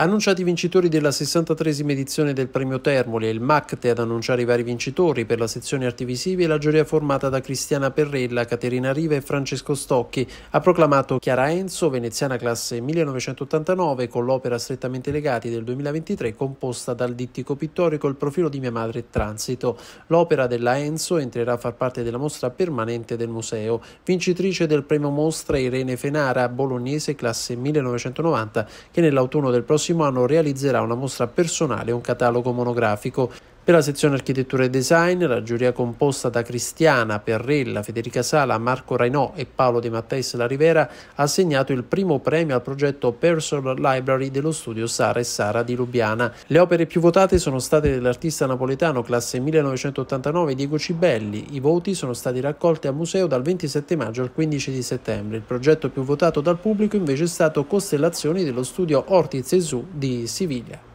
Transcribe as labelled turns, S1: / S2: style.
S1: Annunciati i vincitori della 63esima edizione del premio Termoli e il MACTE ad annunciare i vari vincitori per la sezione arti visivi e la giuria formata da Cristiana Perrella, Caterina Riva e Francesco Stocchi ha proclamato Chiara Enzo, veneziana classe 1989 con l'opera Strettamente legati del 2023 composta dal dittico pittorico Il profilo di mia madre Transito. L'opera della Enzo entrerà a far parte della mostra permanente del museo. Vincitrice del premio mostra Irene Fenara, bolognese classe 1990 che nell'autunno del prossimo prossimo anno realizzerà una mostra personale e un catalogo monografico. Per la sezione architettura e design, la giuria composta da Cristiana, Perrella, Federica Sala, Marco Rainò e Paolo De Matteis La Rivera ha assegnato il primo premio al progetto Personal Library dello studio Sara e Sara di Lubiana. Le opere più votate sono state dell'artista napoletano classe 1989 Diego Cibelli. I voti sono stati raccolti al museo dal 27 maggio al 15 settembre. Il progetto più votato dal pubblico invece è stato Costellazioni dello studio Ortiz
S2: e di Siviglia.